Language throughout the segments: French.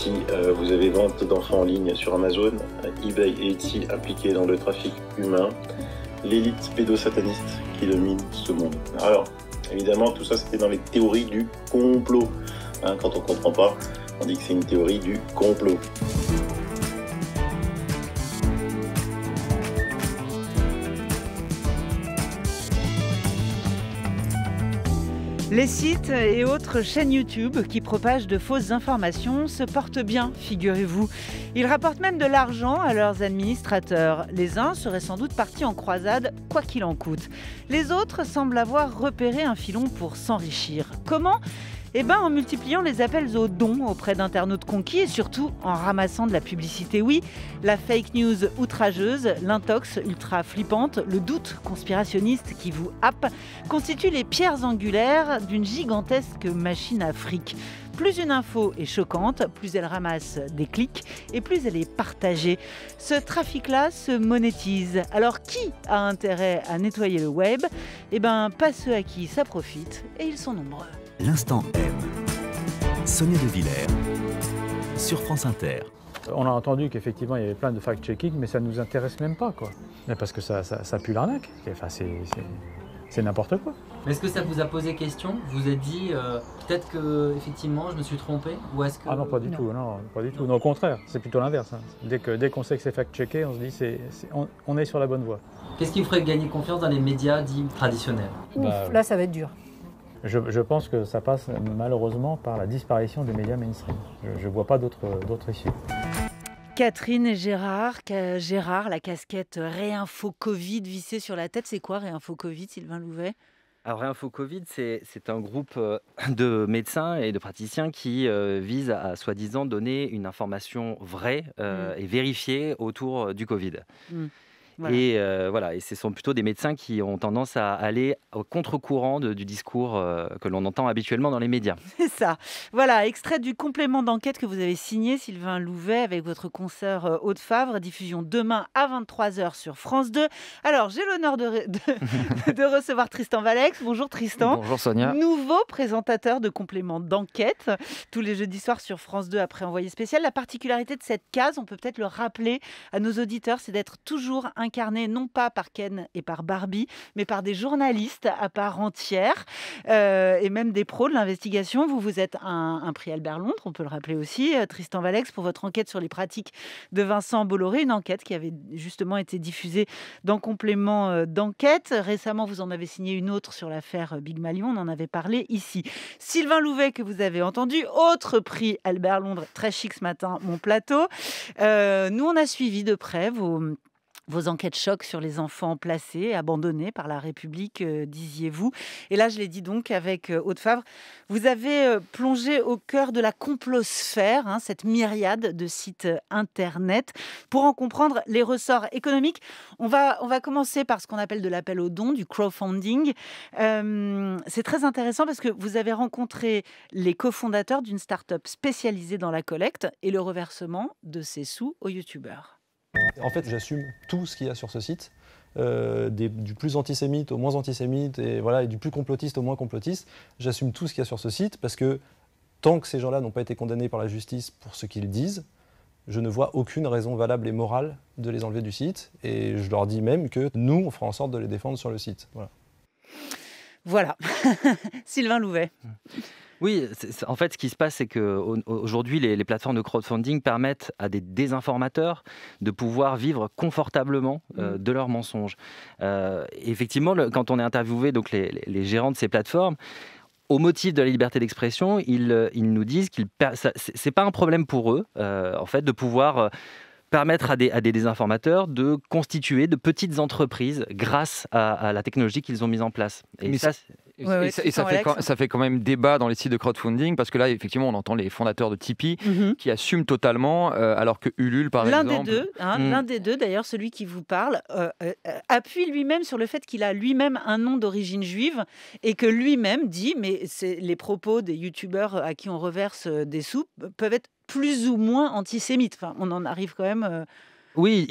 si euh, vous avez vente d'enfants en ligne sur Amazon, eBay et Etsy impliqués dans le trafic humain, l'élite pédosataniste qui domine ce monde. Alors, évidemment, tout ça c'était dans les théories du complot. Hein, quand on ne comprend pas, on dit que c'est une théorie du complot. Les sites et autres chaînes YouTube qui propagent de fausses informations se portent bien, figurez-vous. Ils rapportent même de l'argent à leurs administrateurs. Les uns seraient sans doute partis en croisade, quoi qu'il en coûte. Les autres semblent avoir repéré un filon pour s'enrichir. Comment eh ben, en multipliant les appels aux dons auprès d'internautes conquis et surtout en ramassant de la publicité, oui, la fake news outrageuse, l'intox ultra flippante, le doute conspirationniste qui vous happe, constituent les pierres angulaires d'une gigantesque machine à fric. Plus une info est choquante, plus elle ramasse des clics et plus elle est partagée. Ce trafic-là se monétise. Alors qui a intérêt à nettoyer le web Eh bien pas ceux à qui ça profite, et ils sont nombreux. L'instant M. Sonia De Villers sur France Inter. On a entendu qu'effectivement il y avait plein de fact-checking, mais ça ne nous intéresse même pas, quoi. Mais parce que ça, ça, pue l'arnaque. c'est n'importe quoi. Est-ce que ça vous a posé question Vous êtes dit euh, peut-être que effectivement je me suis trompé ou est-ce que ah non pas du tout, non pas du tout. au contraire, c'est plutôt l'inverse. Hein. Dès que dès qu'on sait que c'est fact-checké, on se dit c'est on, est sur la bonne voie. Qu'est-ce qui vous ferait gagner confiance dans les médias dits traditionnels bah, là ça va être dur je, pense que ça passe malheureusement par la disparition des médias mainstream. Je ne vois pas d'autres issues. Catherine et Gérard, Gérard, la casquette Réinfo Covid vissée sur la tête, c'est quoi Réinfo Covid, Sylvain Louvet alors Réinfo Covid, c'est un groupe euh, de médecins et de praticiens qui euh, vise à, soi-disant donner une information vraie euh, mm. et vérifiée autour du Covid. Mm. Et euh, voilà, et ce sont plutôt des médecins qui ont tendance à aller au contre-courant du discours euh, que l'on entend habituellement dans les médias. C'est ça. Voilà, extrait du complément d'enquête que vous avez signé, Sylvain Louvet, avec votre consoeur Haute euh, Favre, diffusion demain à 23h sur France 2. Alors, j'ai l'honneur de, de, recevoir Tristan Valex. Bonjour Tristan. Bonjour Sonia. Nouveau présentateur de complément d'enquête, tous les jeudis soirs sur France 2 après envoyé spécial. La particularité de cette case, on peut peut-être le rappeler à nos auditeurs, c'est d'être toujours un incarnée non pas par Ken et par Barbie, mais par des journalistes à part entière euh, et même des pros de l'investigation. Vous, vous êtes un, prix Albert Londres, on peut le rappeler aussi, euh, Tristan Valex, pour votre enquête sur les pratiques de Vincent Bolloré, une enquête qui avait justement été diffusée dans complément euh, d'enquête. Récemment, vous en avez signé une autre sur l'affaire Big Malion, on en avait parlé ici. Sylvain Louvet, que vous avez entendu, autre prix Albert Londres, très chic ce matin, mon plateau. nous, on a suivi de près vos vos enquêtes choc sur les enfants placés, abandonnés par la République, euh, disiez-vous. Et là, je l'ai dit donc avec haute euh, Favre, vous avez euh, plongé au cœur de la complosphère, hein, cette myriade de sites Internet, pour en comprendre les ressorts économiques. On va, on va commencer par ce qu'on appelle de l'appel aux dons, du crowdfunding. C'est très intéressant parce que vous avez rencontré les cofondateurs d'une start-up spécialisée dans la collecte et le reversement de ces sous aux youtubeurs. En fait, j'assume tout ce qu'il y a sur ce site. Euh, du plus antisémite au moins antisémite et voilà et du plus complotiste au moins complotiste. J'assume tout ce qu'il y a sur ce site parce que tant que ces gens-là n'ont pas été condamnés par la justice pour ce qu'ils disent, je ne vois aucune raison valable et morale de les enlever du site et je leur dis même que nous on fera en sorte de les défendre sur le site. Voilà. Sylvain Louvet. Oui, en fait, ce qui se passe, c'est qu'aujourd'hui, les, les, plateformes de crowdfunding permettent à des désinformateurs de pouvoir vivre confortablement euh, mmh. de leurs mensonges. Euh, effectivement, quand on est interviewé donc les, gérants de ces plateformes, au motif de la liberté d'expression, ils, euh, nous disent que ce n'est pas un problème pour eux, en fait, de pouvoir permettre à des, des désinformateurs de constituer de petites entreprises grâce à, la technologie qu'ils ont mise en place. Et ça, fait quand, ça, fait quand, même débat dans les sites de crowdfunding parce que là, effectivement, on entend les fondateurs de Tipeee mhm. qui assument totalement, euh, alors que Ulule, par exemple. L'un des deux, hein, mm. l'un des deux, d'ailleurs, celui qui vous parle, euh, euh, appuie lui-même sur le fait qu'il a lui-même un nom d'origine juive et que lui-même dit, mais les propos des youtubeurs à qui on reverse des soupes peuvent être plus ou moins antisémite. Enfin, on en arrive quand même euh, oui,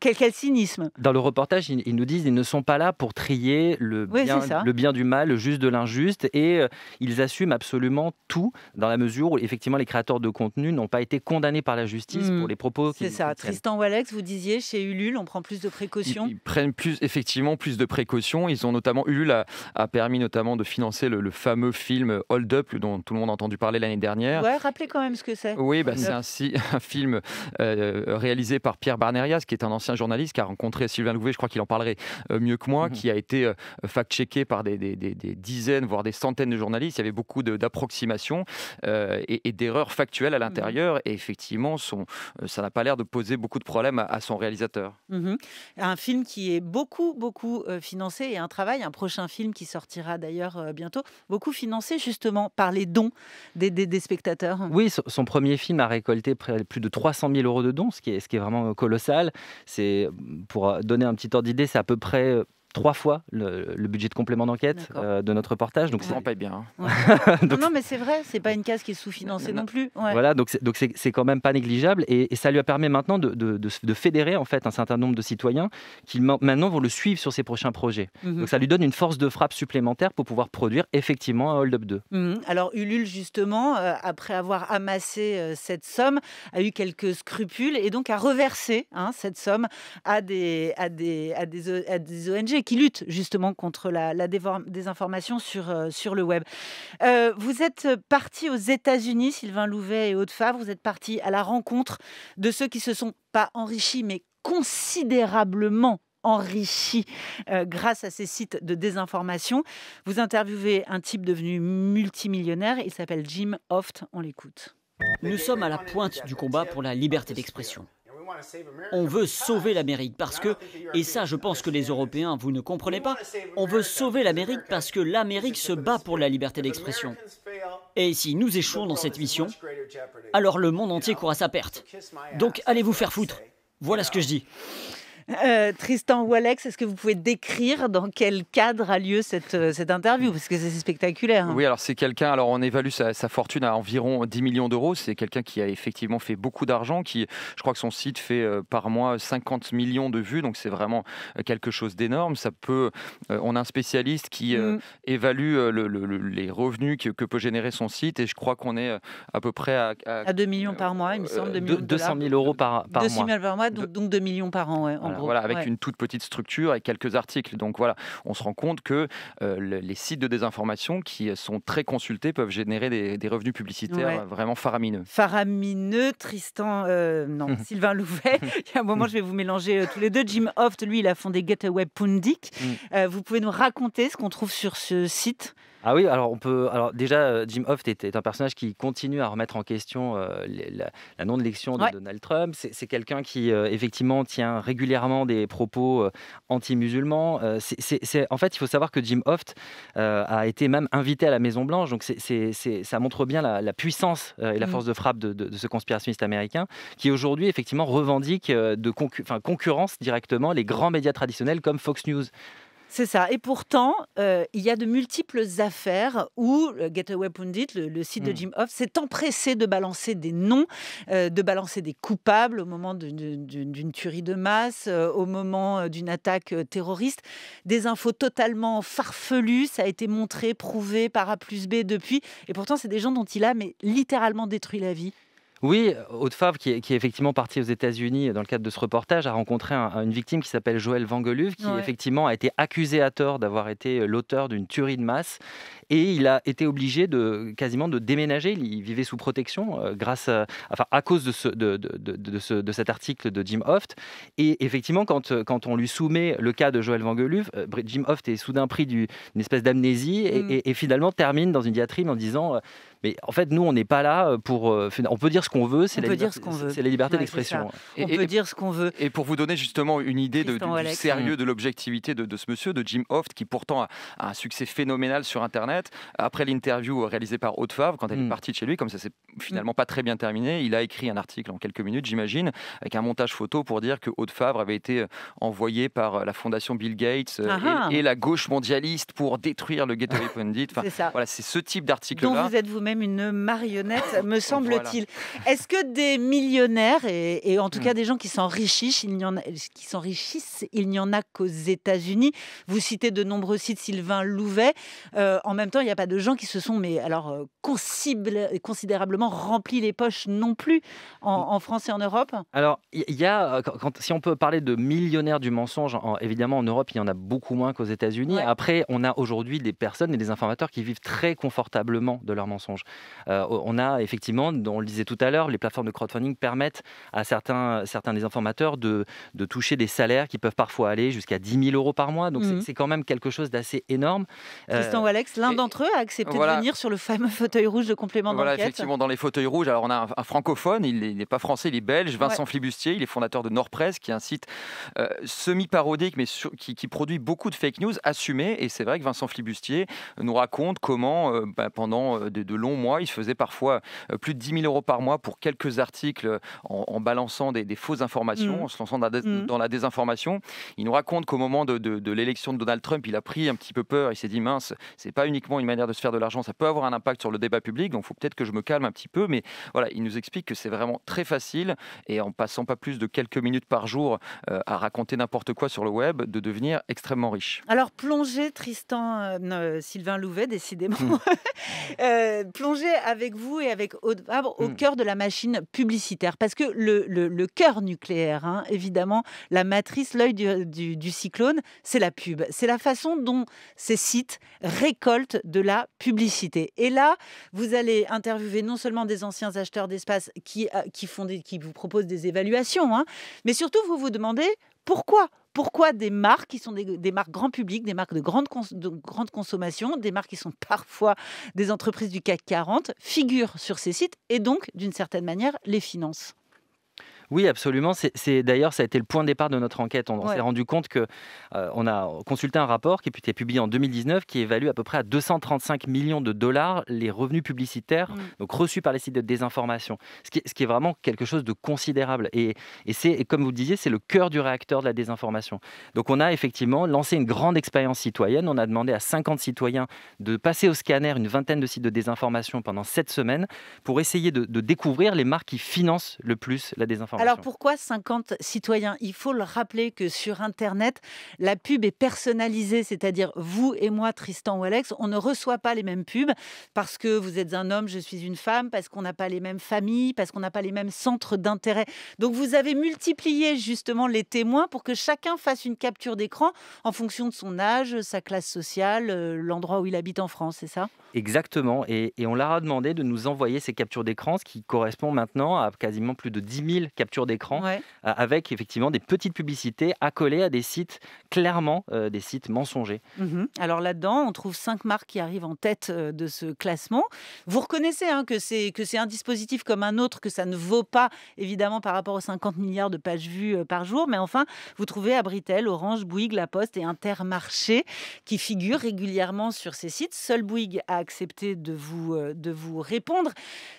quel, quel, cynisme Dans le reportage, ils, nous disent qu'ils ne sont pas là pour trier le, bien, le bien du mal, le juste de l'injuste, et euh, ils assument absolument tout dans la mesure où effectivement les créateurs de contenu n'ont pas été condamnés par la justice pour hmm. les propos. C'est ça. Tristan Walex, vous disiez chez Ulule, on prend plus de précautions. Ils, prennent plus effectivement plus de précautions. Ils ont notamment Ulule a, permis notamment de financer le, fameux film Hold Up dont tout le monde a entendu parler l'année dernière. Ouais, rappelez quand même ce que c'est. Oui, bah, c'est un, film euh, réalisé par Pierre Barnerias, qui est un ancien journaliste qui a rencontré Sylvain Louvet, je crois qu'il en parlerait euh, mieux que moi, mhm. qui a été euh, fact-checké par des, dizaines, voire des centaines de journalistes. Il y avait beaucoup d'approximations euh, et, d'erreurs factuelles à mhm. l'intérieur. Et effectivement, son, ça n'a pas l'air de poser beaucoup de problèmes à, son réalisateur. Mhm. Un film qui est beaucoup, beaucoup financé et un travail, un prochain film qui sortira d'ailleurs bientôt, beaucoup financé justement par les dons des, spectateurs. Oui, son premier film a récolté près, plus de 300 000 euros de dons, ce qui est, ce qui est vraiment colossal. C'est pour euh, donner un petit ordre d'idée, c'est à peu près euh, trois fois le, budget de complément d'enquête euh, de notre reportage. Donc c'est on paye bien. Hein. non, mais c'est vrai, c'est pas une case qui est sous-financée non, plus. Voilà, donc c'est, donc c'est, quand même pas négligeable et, ça lui a permis maintenant de, de, de, fédérer en fait un certain nombre de citoyens qui maintenant vont le suivre sur ses prochains projets. Mhm. Donc ça lui donne une force de frappe supplémentaire pour pouvoir produire effectivement un Hold Up 2. Mhm. Alors Ulule justement, euh, après avoir amassé euh, cette somme, a eu quelques scrupules et donc a reversé hein, cette somme à des, à des, à des ONG qui lutte justement contre la, la désinformation sur, euh, sur le web. Euh, vous êtes parti aux États-Unis, Sylvain Louvet et Aude Favre, vous êtes parti à la rencontre de ceux qui se sont pas enrichis, mais considérablement enrichis euh, grâce à ces sites de désinformation. Vous interviewez un type devenu multimillionnaire, il s'appelle Jim Hoft, on l'écoute. Nous sommes à la pointe du combat pour la liberté d'expression. On veut sauver l'Amérique parce que, et ça je pense que les Européens, vous ne comprenez pas, on veut sauver l'Amérique parce que l'Amérique se bat pour la liberté d'expression. Et si nous échouons dans cette mission, alors le monde entier court à sa perte. Donc allez vous faire foutre. Voilà ce que je dis. Euh, Tristan Tristan Alex, est-ce que vous pouvez décrire dans quel cadre a lieu cette, euh, cette interview Parce que c'est spectaculaire. Hein. Oui, alors c'est quelqu'un, alors on évalue sa, fortune à environ 10 millions d'euros. C'est quelqu'un qui a effectivement fait beaucoup d'argent, qui, je crois que son site fait euh, par mois 50 millions de vues, donc c'est vraiment quelque chose d'énorme. Ça peut, on a un spécialiste qui mm. évalue les revenus que, peut générer son site et je crois qu'on est à peu près à, à, 2 millions par mois, il me semble. 200 000 euros par, mois. donc, 2 millions par an, voilà, avec une toute petite structure et quelques articles. Donc voilà, on se rend compte que euh, les sites de désinformation qui sont très consultés peuvent générer des, revenus publicitaires vraiment faramineux. Faramineux, Tristan, euh, non, Sylvain Louvet. Il y a un moment, je vais vous mélanger euh, tous les deux. Jim Hoft, lui, il a fondé Getaway Pundic. Mm. vous pouvez nous raconter ce qu'on trouve sur ce site ah oui, alors on peut. Alors déjà, euh, Jim Hoft est, un personnage qui continue à remettre en question euh, la, non-élection de Donald Trump. C'est quelqu'un qui euh, effectivement tient régulièrement des propos anti-musulmans. c'est en fait, il faut savoir que Jim Hoft a été même invité à la Maison Blanche. Donc c'est ça montre bien la, puissance et la mm. force de frappe de, ce conspirationniste américain qui aujourd'hui effectivement revendique de concurrence directement les grands médias traditionnels comme Fox News. C'est ça. Et pourtant, euh, il y a de multiples affaires où Getaway Pundit, le, site de hmm. Jim Hoff, s'est empressé de balancer des noms, euh, de balancer des coupables au moment d'une tuerie de masse, euh, au moment d'une attaque terroriste. Des infos totalement farfelues. Ça a été montré, prouvé par A plus B depuis. Et pourtant, c'est des gens dont il a mais littéralement détruit la vie. Oui, Aude Favre, qui est, effectivement parti aux États-Unis dans le cadre de ce reportage, a rencontré une victime qui s'appelle Joël Vangeluve, qui effectivement a été accusé à tort d'avoir été euh, l'auteur d'une tuerie de masse. Et il a été obligé de quasiment de déménager. Il vivait sous protection euh, grâce à, cause de, cet article de Jim Hoft. Et effectivement, quand, euh, on lui soumet le cas de Joël Vangeluve, Jim Hoft est soudain pris d'une espèce d'amnésie mm. et, finalement termine dans une diatribe en disant. Mais en fait, nous, on n'est pas là euh, pour. Euh, on peut dire ce qu'on veut, c'est la, liberté, liberté d'expression. On peut dire ce qu'on veut. Et pour vous donner justement une idée de, du, sérieux, de l'objectivité de, ce monsieur, de Jim Hoft, qui pourtant a, un succès phénoménal sur Internet, après l'interview réalisée par Haute Favre, quand elle est mm. partie de chez lui, comme ça s'est mm. finalement pas très bien terminé, il a écrit un article en quelques minutes, j'imagine, avec un montage photo pour dire que Haute Favre avait été euh, envoyé par la fondation Bill Gates ah ah. et, la gauche mondialiste pour détruire le ghetto. Pundit. Enfin, voilà, c'est ce type d'article-là. vous êtes vous une marionnette, me semble-t-il. Est-ce que des millionnaires, et, en tout hmm. cas des gens qui s'enrichissent, il n'y en, en, a qu'aux États-Unis Vous citez de nombreux sites, Sylvain Louvet. Euh, en même temps, il n'y a pas de gens qui se sont, mais alors, euh, considérablement remplis les poches non plus en, hmm. France et en Europe Alors, il y a, euh, quand, si on peut parler de millionnaires du mensonge, évidemment, en Europe, il y en a beaucoup moins qu'aux États-Unis. Après, on a aujourd'hui des personnes et des informateurs qui vivent très confortablement de leur mensonge. Euh, on a effectivement, on le disait tout à l'heure, les plateformes de crowdfunding permettent à certains, certains des informateurs de, toucher des salaires qui peuvent parfois aller jusqu'à 10 000 euros par mois. Donc mhm. c'est quand même quelque chose d'assez énorme. Tristan euh, ou l'un d'entre eux a accepté de venir sur le fameux fauteuil rouge de complément voilà, Effectivement, dans les fauteuils rouges, alors on a un, francophone, il n'est pas français, il est belge, Vincent Flibustier, il est fondateur de Nordpresse, qui est un site euh, semi-parodique, mais qui, produit beaucoup de fake news assumées. Et c'est vrai que Vincent Flibustier nous raconte comment, bah, pendant de, de longs mois. Il se faisait parfois euh, plus de 10 000 euros par mois pour quelques articles euh, en, balançant des, fausses informations, mm. en se lançant mm. dans la, désinformation. Il nous raconte qu'au moment de, l'élection de Donald Trump, il a pris un petit peu peur. Il s'est dit mince, c'est pas uniquement une manière de se faire de l'argent, ça peut avoir un impact sur le débat public. Donc, il faut peut-être que je me calme un petit peu. Mais voilà, il nous explique que c'est vraiment très facile et en passant pas plus de quelques minutes par jour euh, à raconter n'importe quoi sur le web, de devenir extrêmement riche. Alors, plonger Tristan Sylvain Louvet, décidément. plonger avec vous et avec Aude Fabre au hmm. cœur de la machine publicitaire. Parce que le, cœur nucléaire, hein, évidemment, la matrice, l'œil du, cyclone, c'est la pub. C'est la façon dont ces sites récoltent de la publicité. Et là, vous allez interviewer non seulement des anciens acheteurs d'espace qui, euh, qui, vous proposent des évaluations, hein, mais surtout, vous vous demandez pourquoi pourquoi des marques qui sont des, marques grand public, des marques de de grande consommation, des marques qui sont parfois des entreprises du CAC 40, figurent sur ces sites et donc, d'une certaine manière, les financent oui, absolument. C'est d'ailleurs ça a été le point de départ de notre enquête. On, s'est rendu compte que euh, on a consulté un rapport qui a été publié en 2019 qui évalue à peu près à 235 millions de dollars les revenus publicitaires mm. donc reçus par les sites de désinformation. Ce qui, ce qui, est vraiment quelque chose de considérable. Et, c'est comme vous le disiez, c'est le cœur du réacteur de la désinformation. Donc on a effectivement lancé une grande expérience citoyenne. On a demandé à 50 citoyens de passer au scanner une vingtaine de sites de désinformation pendant 7 semaines pour essayer de découvrir les marques qui financent le plus la désinformation. Alors pourquoi 50 citoyens Il faut le rappeler que sur Internet, la pub est personnalisée, c'est-à-dire vous et moi, Tristan ou Alex, on ne reçoit pas les mêmes pubs parce que vous êtes un homme, je suis une femme, parce qu'on n'a pas les mêmes familles, parce qu'on n'a pas les mêmes centres d'intérêt. Donc vous avez multiplié justement les témoins pour que chacun fasse une capture d'écran en fonction de son âge, sa classe sociale, euh, l'endroit où il habite en France, c'est ça Exactement. Et, on leur a demandé de nous envoyer ces captures d'écran, ce qui correspond maintenant à quasiment plus de 10 000 captures d'écran, euh, avec effectivement des petites publicités accolées à des sites clairement euh, des sites mensongers. Mhm. Alors là-dedans, on trouve cinq marques qui arrivent en tête euh, de ce classement. Vous reconnaissez hein, que c'est que c'est un dispositif comme un autre, que ça ne vaut pas évidemment par rapport aux 50 milliards de pages vues par jour, mais enfin, vous trouvez Abritel, Orange, Bouygues, La Poste et Intermarché qui figurent régulièrement sur ces sites. Seul Bouygues a accepté de vous de vous répondre,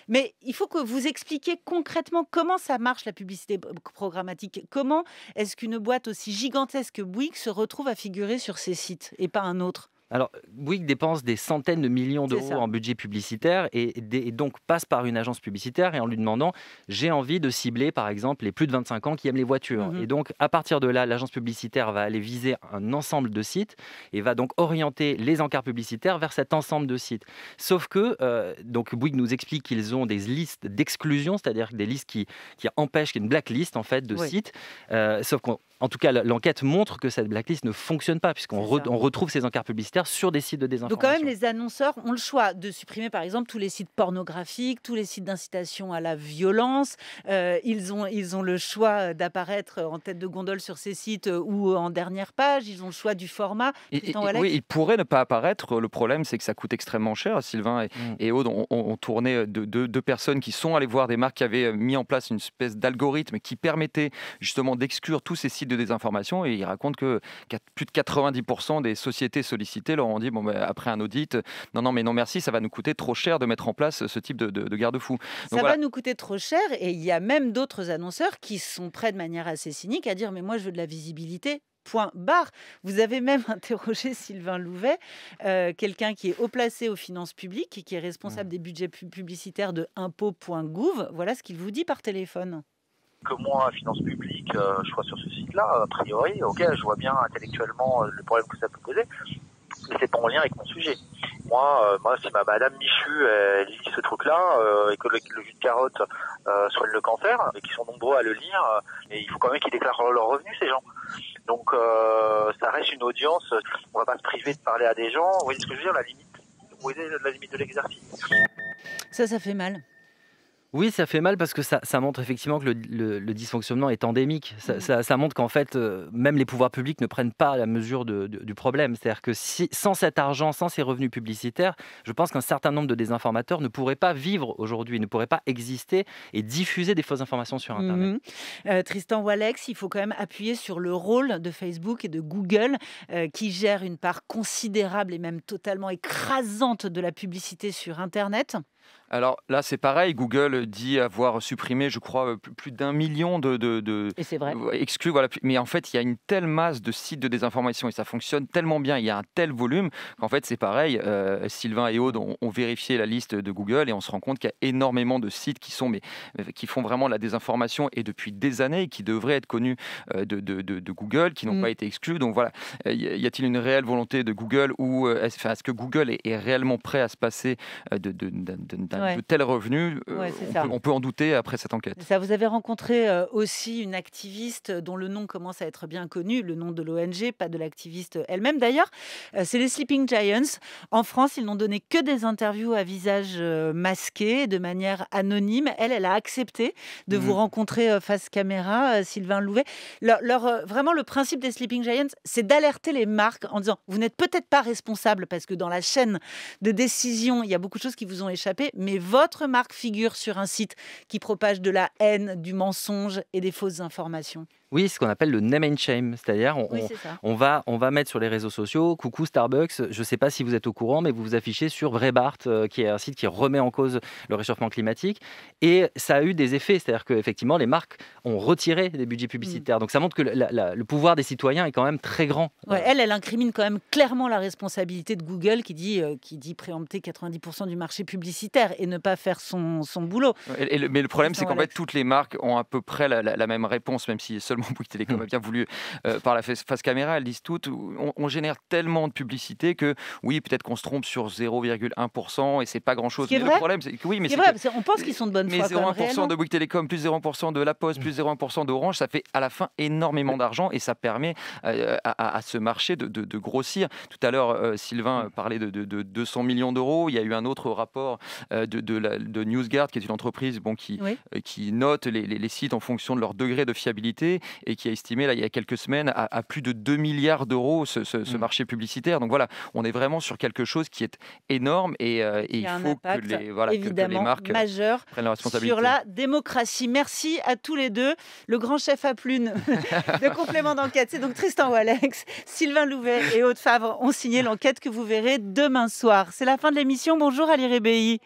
mais il faut que vous expliquiez concrètement comment ça marche la publicité programmatique. Comment est-ce qu'une boîte aussi gigantesque que Bouygues se retrouve à figurer sur ces sites et pas un autre alors, Bouygues dépense des centaines de millions d'euros en budget publicitaire et, donc passe par une agence publicitaire et en lui demandant j'ai envie de cibler par exemple les plus de 25 ans qui aiment les voitures. Mhm. Et donc, à partir de là, l'agence publicitaire va aller viser un ensemble de sites et va donc orienter les encarts publicitaires vers cet ensemble de sites. Sauf que, euh, donc Bouygues nous explique qu'ils ont des listes d'exclusion, c'est-à-dire des listes qui, qui empêchent, une blacklist en fait de sites. Euh, sauf qu'on en tout cas, l'enquête montre que cette blacklist ne fonctionne pas, puisqu'on retrouve ces encarts publicitaires sur des sites de désinformation. Donc, quand même, les annonceurs ont le choix de supprimer, par exemple, tous les sites pornographiques, tous les sites d'incitation à la violence. Euh, ils, ont, ils ont le choix d'apparaître en tête de gondole sur ces sites euh, ou en dernière page. Ils ont le choix du format. Et, oui, ils pourraient ne pas apparaître. Le problème, c'est que ça coûte extrêmement cher. Sylvain et, mm. Aude ont, tourné euh, deux de, personnes qui sont allées voir des marques qui avaient mis en place une espèce d'algorithme qui permettait justement d'exclure tous ces sites de désinformation et il raconte que plus de 90% des sociétés sollicitées leur ont dit bon, ben, après un audit, non, non, mais non, merci, ça va nous coûter trop cher de mettre en place ce type de, garde-fou. Ça va nous coûter trop cher et il y a même d'autres annonceurs qui sont prêts de manière assez cynique à dire mais moi je veux de la visibilité point barre. Vous avez même interrogé Sylvain Louvet, euh, quelqu'un qui est haut placé aux finances publiques et qui est responsable mmh. des budgets publicitaires de impôts.gouv. Voilà ce qu'il vous dit par téléphone que moi, finance Publiques, euh, je sois sur ce site-là, a priori, ok, je vois bien intellectuellement euh, le problème que ça peut poser, mais c'est pas en lien avec mon sujet. Moi, euh, moi, si ma Madame Michu elle lit ce truc-là et que le, jus de carotte soit soigne le cancer, et qu'ils sont nombreux à le lire, et il faut quand même qu'ils déclarent leurs revenus ces gens. Donc, ça reste une audience. On va pas se priver de parler à des gens. Vous voyez ce que je veux dire La limite, vous voyez la limite de l'exercice. Ça, ça fait mal. Oui, ça fait mal parce que ça, montre effectivement que le, dysfonctionnement est endémique. Ça, mm. montre qu'en fait, euh, même les pouvoirs publics ne prennent pas la mesure du problème. C'est-à-dire que sans cet argent, sans ces revenus publicitaires, je pense qu'un certain nombre de désinformateurs ne pourraient pas vivre aujourd'hui, ne pourraient pas exister et diffuser des fausses informations sur Internet. Mm-hmm. Euh, Tristan Walex, il faut quand même appuyer sur le rôle de Facebook et de Google euh, qui gèrent une part considérable et même totalement écrasante de la publicité sur Internet. Alors là, c'est pareil. Google dit avoir supprimé, je crois, euh, plus d'un million de, Mais en fait, il y a une telle masse de sites de désinformation et ça fonctionne tellement bien. Il y a un tel volume qu'en fait, c'est pareil. Euh, Sylvain et Aude ont, vérifié la liste de Google et on se rend compte qu'il y a énormément de sites qui sont, mais euh, qui font vraiment la désinformation et depuis des années qui devraient être connus de, Google, qui n'ont mm. pas été exclus. Donc voilà, y a-t-il une réelle volonté de Google ou est-ce, que Google est, réellement prêt à se passer de tel revenu, euh, on, peut, en douter après cette enquête. Ça, vous avez rencontré euh, aussi une activiste dont le nom commence à être bien connu, le nom de l'ONG, pas de l'activiste elle-même d'ailleurs. Euh, c'est les Sleeping Giants. En France, ils n'ont donné que des interviews à visage masqué, de manière anonyme. Elle, elle a accepté de vous mm. rencontrer face caméra, Sylvain Louvet. vraiment, le principe des Sleeping Giants, c'est d'alerter les marques en disant, vous n'êtes peut-être pas responsable parce que dans la chaîne de décision, il y a beaucoup de choses qui vous ont échappé mais votre marque figure sur un site qui propage de la haine, du mensonge et des fausses informations oui, ce qu'on appelle le name and shame, c'est-à-dire on, va, on va mettre sur les réseaux sociaux, coucou Starbucks, je ne sais pas si vous êtes au courant, mais vous vous affichez sur Vrebart, euh, qui est un site qui remet en cause le réchauffement climatique, et ça a eu des effets, c'est-à-dire qu'effectivement les marques ont retiré des budgets publicitaires, mm. donc ça montre que le pouvoir des citoyens est quand même très grand. Euh. elle, elle incrimine quand même clairement la responsabilité de Google qui dit, euh, qui dit préempter 90% du marché publicitaire et ne pas faire son, son boulot. mais le problème, c'est qu'en fait, toutes les marques ont à peu près la même réponse, même si seulement Bouygues Télécom hmm. a bien voulu euh, par la face, caméra, elles disent toutes, on, génère tellement de publicité que oui, peut-être qu'on se trompe sur 0,1% et c'est pas grand-chose. le problème, c'est oui, mais c'est vrai, on pense qu'ils sont de bonnes foi. Mais 0,1% de Bouygues Télécom, plus 0,1% de La Poste, plus 0,1% d'Orange, ça fait à la fin énormément d'argent et ça permet euh, à, ce marché de, grossir. Tout à l'heure, euh, Sylvain hmm. parlait de, 200 millions d'euros. Il y a eu un autre rapport de, de NewsGuard, qui est une entreprise bon, qui, qui note les, sites en fonction de leur degré de fiabilité et qui a estimé, là, il y a quelques semaines, à, plus de 2 milliards d'euros ce, mm. marché publicitaire. Donc voilà, on est vraiment sur quelque chose qui est énorme et, euh, il, faut que les, voilà, que les marques majeur prennent la responsabilité. Sur la démocratie. Merci à tous les deux. Le grand chef à plume de complément d'enquête, c'est donc Tristan Walex, Sylvain Louvet et Aude Favre ont signé l'enquête que vous verrez demain soir. C'est la fin de l'émission. Bonjour à l'IREBI.